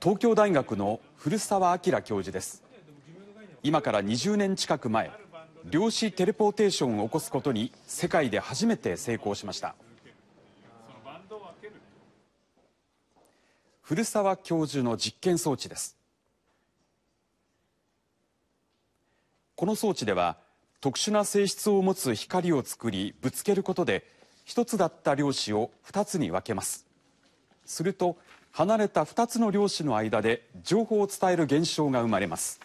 東京大学の古澤明教授です今から20年近く前量子テレポーテーションを起こすことに世界で初めて成功しました古澤教授の実験装置ですこの装置では特殊な性質を持つ光を作りぶつけることで一つだった量子を二つに分けますすると離れた2つの量子の間で情報を伝える現象が生まれます。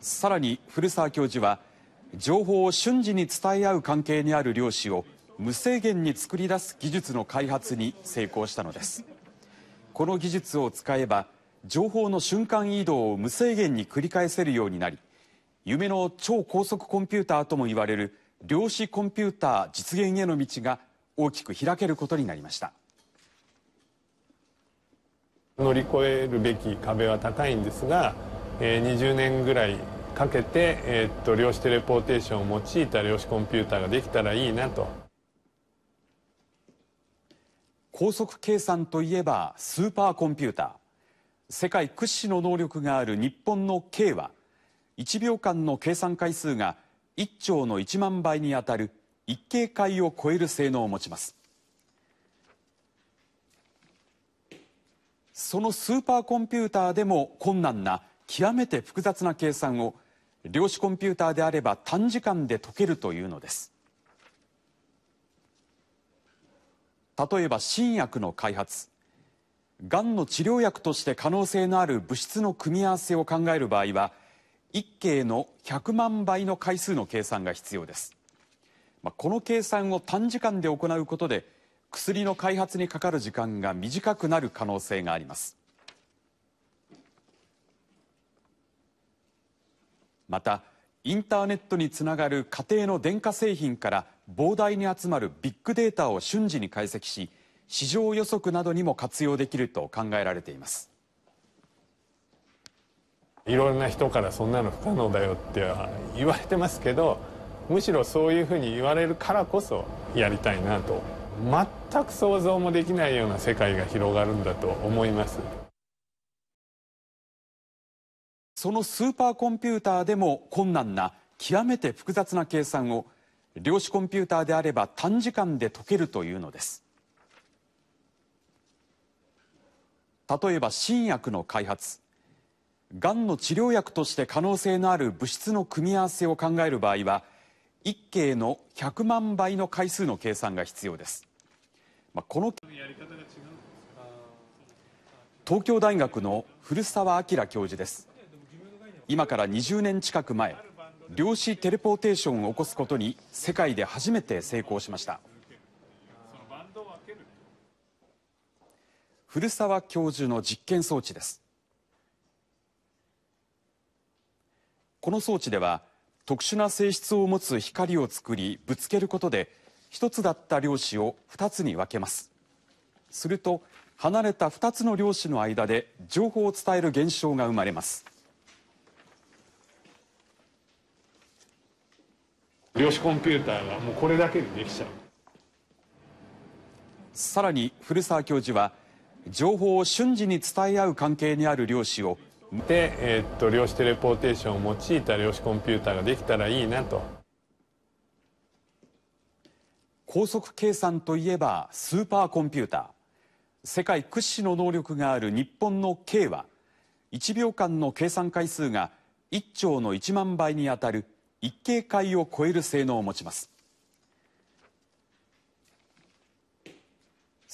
さらに古澤教授は情報を瞬時に伝え合う関係にある量子を無制限に作り出す技術の開発に成功したのです。この技術を使えば情報の瞬間移動を無制限に繰り返せるようになり夢の超高速コンピューターともいわれる量子コンピューター実現への道が大きく開けることになりました乗り越えるべき壁は高いんですが、えー、20年ぐらいかけて、えー、っと量子テレポーテーションを用いた量子コンピューターができたらいいなと高速計算といえばスーパーコンピューター世界屈指の能力がある日本の K は1秒間の計算回数が1兆の1万倍にあたる1京回を超える性能を持ちますそのスーパーコンピューターでも困難な極めて複雑な計算を量子コンピューターであれば短時間で解けるというのです例えば新薬の開発がんの治療薬として可能性のある物質の組み合わせを考える場合は1京の100万倍の回数の計算が必要です、まあ、この計算を短時間で行うことで薬の開発にかかる時間が短くなる可能性がありますまたインターネットにつながる家庭の電化製品から膨大に集まるビッグデータを瞬時に解析し市場予測などにも活用できると考えられていますいろんな人からそんなの不可能だよって言われてますけどむしろそういうふうに言われるからこそやりたいなと全く想像もできないような世界が広がるんだと思いますそのスーパーコンピューターでも困難な極めて複雑な計算を量子コンピューターであれば短時間で解けるというのです例えば新薬の開発がんの治療薬として可能性のある物質の組み合わせを考える場合は1計の100万倍の回数の計算が必要です。まあ、この東京大学の古澤明教授です今から20年近く前量子テレポーテーションを起こすことに世界で初めて成功しました古澤教授の実験装置ですこの装置では特殊な性質を持つ光を作りぶつけることで1つだった量子を2つに分けますすると離れた2つの量子の間で情報を伝える現象が生まれます量子コンピューターはもうこれだけでできちゃうさらに古澤教授は情報を瞬時に伝え合う関係にある量子をで、えー、っと量子テレポーテーションを用いた量子コンピューターができたらいいなと高速計算といえばスーパーコンピューター世界屈指の能力がある日本の K は1秒間の計算回数が1兆の1万倍にあたる1京回を超える性能を持ちます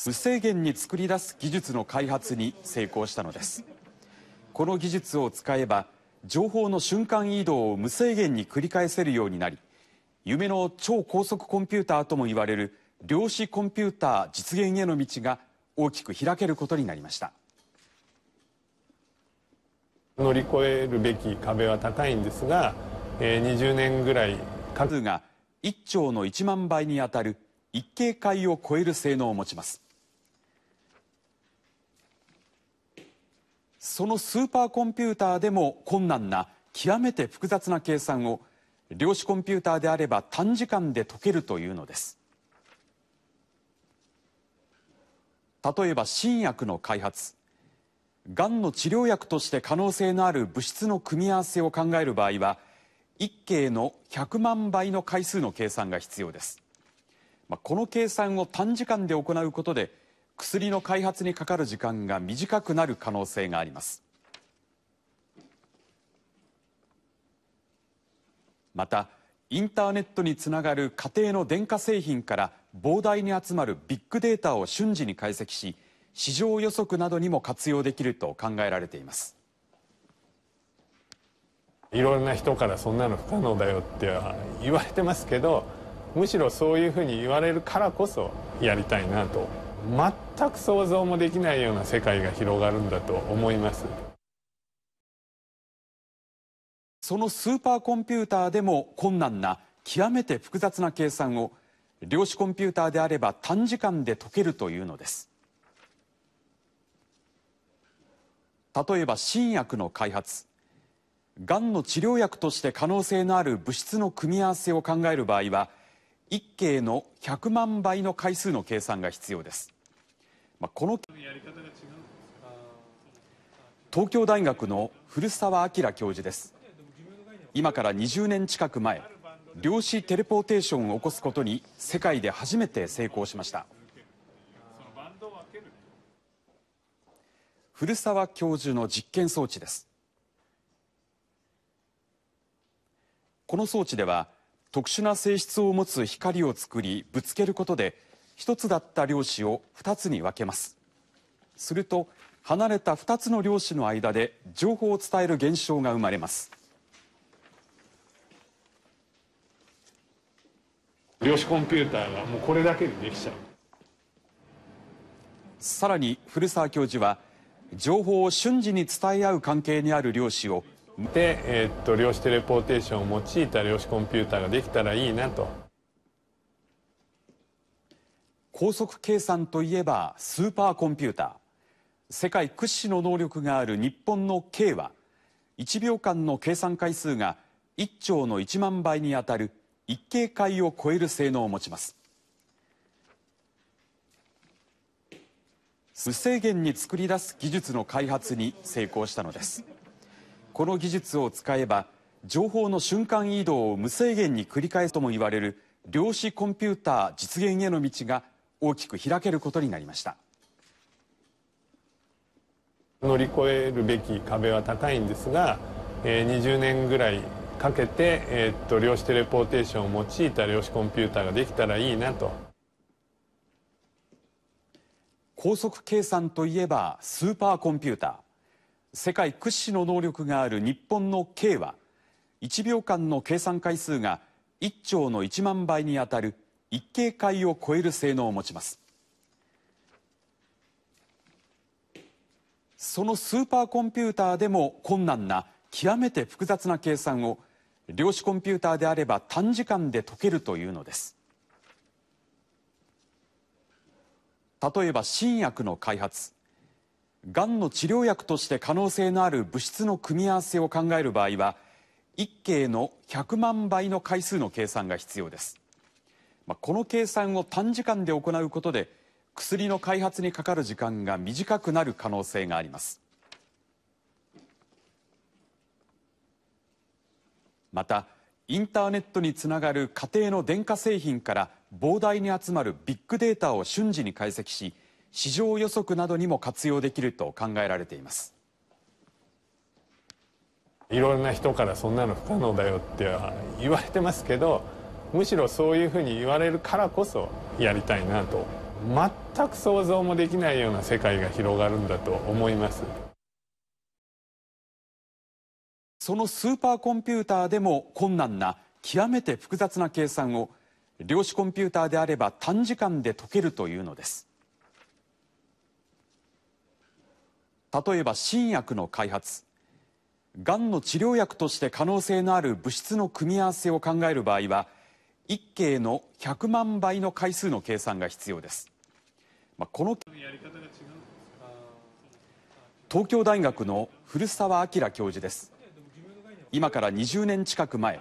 無制限に作り出す技術の開発に成功したのですこの技術を使えば情報の瞬間移動を無制限に繰り返せるようになり夢の超高速コンピューターともいわれる量子コンピューター実現への道が大きく開けることになりました乗り越えるべき壁は高いんですが、えー、20年ぐらい数が1兆の1万倍にあたる1京回を超える性能を持ちますそのスーパーコンピューターでも困難な極めて複雑な計算を量子コンピューターであれば短時間で解けるというのです例えば新薬の開発がんの治療薬として可能性のある物質の組み合わせを考える場合は1計の100万倍の回数の計算が必要です、まあ、この計算を短時間で行うことで薬の開発にかかる時間が短くなる可能性がありますまたインターネットにつながる家庭の電化製品から膨大に集まるビッグデータを瞬時に解析し市場予測などにも活用できると考えられていますいろんな人からそんなの不可能だよっては言われてますけどむしろそういうふうに言われるからこそやりたいなと全く想像もできないような世界が広がるんだと思いますそのスーパーコンピューターでも困難な極めて複雑な計算を量子コンピューターであれば短時間で解けるというのです例えば新薬の開発がんの治療薬として可能性のある物質の組み合わせを考える場合は一京の100万倍の回数の計算が必要です。まあ、この東京大学の古澤明教授です。今から20年近く前、量子テレポーテーションを起こすことに世界で初めて成功しました。古澤教授の実験装置ですこの装置では特殊な性質を持つ光を作りぶつけることで一つだった量子を二つに分けますすると離れた二つの量子の間で情報を伝える現象が生まれます量子コンピューターがもうこれだけでできちゃうさらに古澤教授は情報を瞬時に伝え合う関係にある量子をで、えー、っと量子テレポーテーションを用いた量子コンピューターができたらいいなと高速計算といえばスーパーコンピューター世界屈指の能力がある日本の K は1秒間の計算回数が1兆の1万倍にあたる1京回を超える性能を持ちます無制限に作り出す技術の開発に成功したのですこの技術を使えば情報の瞬間移動を無制限に繰り返すともいわれる量子コンピューター実現への道が大きく開けることになりました乗り越えるべき壁は高いんですが、えー、20年ぐらいかけて、えー、っと量子テレポーテーションを用いた量子コンピューターができたらいいなと高速計算といえばスーパーコンピューター世界屈指の能力がある日本の Ｋ は1秒間の計算回数が1兆の1万倍にあたる1京回を超える性能を持ちますそのスーパーコンピューターでも困難な極めて複雑な計算を量子コンピューターであれば短時間で解けるというのです例えば新薬の開発がんの治療薬として可能性のある物質の組み合わせを考える場合は一計の100万倍の回数の計算が必要です、まあ、この計算を短時間で行うことで薬の開発にかかる時間が短くなる可能性がありますまたインターネットにつながる家庭の電化製品から膨大に集まるビッグデータを瞬時に解析し市場予測などにも活用できると考えられていますいろんな人からそんなの不可能だよって言われてますけどむしろそういうふうに言われるからこそやりたいなと全く想像もできないような世界が広がるんだと思いますそのスーパーコンピューターでも困難な極めて複雑な計算を量子コンピューターであれば短時間で解けるというのです例えば新薬の開発がんの治療薬として可能性のある物質の組み合わせを考える場合は1計の100万倍の回数の計算が必要です。まあ、この東京大学の古澤明教授です今から20年近く前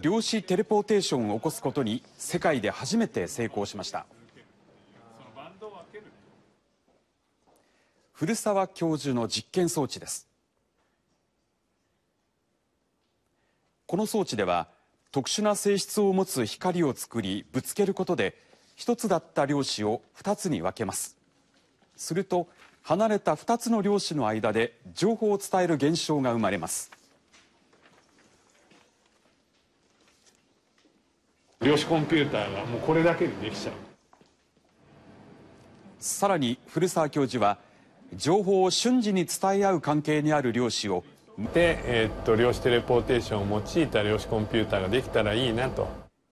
量子テレポーテーションを起こすことに世界で初めて成功しました古澤教授の実験装置ですこの装置では特殊な性質を持つ光を作りぶつけることで一つだった量子を二つに分けますすると離れた二つの量子の間で情報を伝える現象が生まれます量子コンピューターがもうこれだけでできちゃうさらに古澤教授は情報を瞬時に伝え合う関係にある量子をで、えー、っと量子テレポーテーションを用いた量子コンピューターができたらいいなと。